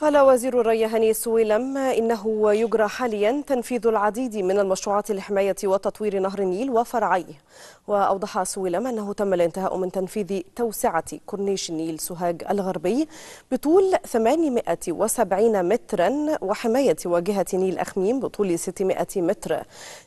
قال وزير الري هاني سويلم إنه يجرى حاليا تنفيذ العديد من المشروعات لحماية وتطوير نهر النيل وفرعيه وأوضح سويلم أنه تم الانتهاء من تنفيذ توسعة كورنيش النيل سوهاج الغربي بطول 870 مترا وحماية واجهة نيل أخميم بطول 600 متر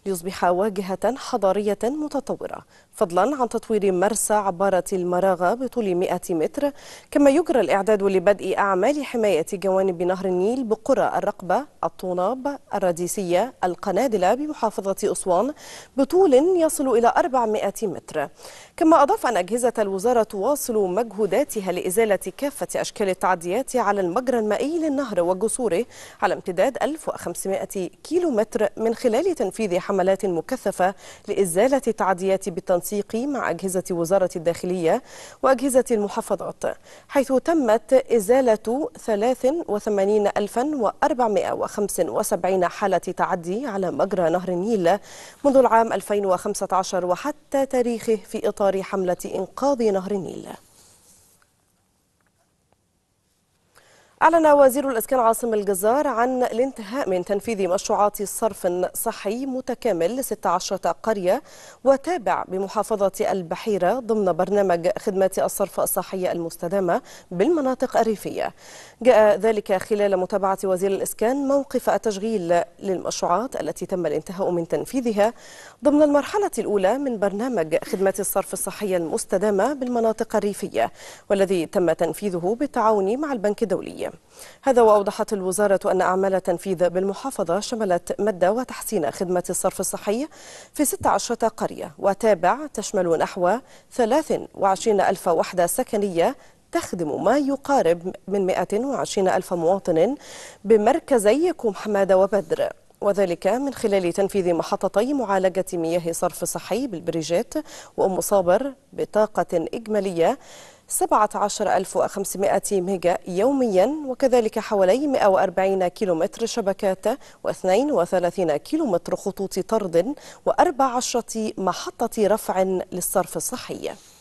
ليصبح واجهة حضارية متطورة فضلا عن تطوير مرسى عبارة المراغة بطول 100 متر كما يجرى الإعداد لبدء أعمال حماية جوانب جوانب نهر النيل بقرى الرقبة الطوناب الرديسية القنادلة بمحافظة أسوان بطول يصل إلى 400 متر كما أضاف أن أجهزة الوزارة تواصل مجهوداتها لإزالة كافة أشكال التعديات على المجرى المائي للنهر وجسوره على امتداد 1500 كيلومتر من خلال تنفيذ حملات مكثفة لإزالة التعديات بالتنسيق مع أجهزة وزارة الداخلية وأجهزة المحافظات حيث تمت إزالة 88475 حالة تعدي على مجرى نهر النيل منذ العام 2015 وحتى تاريخه في إطار حملة إنقاذ نهر النيل أعلن وزير الإسكان عاصم الجزار عن الانتهاء من تنفيذ مشروعات صرف صحي متكامل 16 قرية وتابع بمحافظة البحيرة ضمن برنامج خدمات الصرف الصحي المستدامة بالمناطق الريفية. جاء ذلك خلال متابعة وزير الإسكان موقف التشغيل للمشروعات التي تم الانتهاء من تنفيذها ضمن المرحلة الأولى من برنامج خدمات الصرف الصحي المستدامة بالمناطق الريفية والذي تم تنفيذه بالتعاون مع البنك الدولي. هذا وأوضحت الوزارة أن أعمال تنفيذ بالمحافظة شملت مد وتحسين خدمة الصرف الصحي في 16 قرية وتابع تشمل نحو 23 ألف وحدة سكنية تخدم ما يقارب من 120 ألف مواطن بمركزي كوم حمادة وبدر وذلك من خلال تنفيذ محطتي معالجة مياه صرف صحي بالبريجيت وأم صابر بطاقة إجمالية 17500 ميجا يوميا وكذلك حوالي 140 كيلومتر شبكات و32 كيلومتر خطوط طرد و14 محطة رفع للصرف الصحي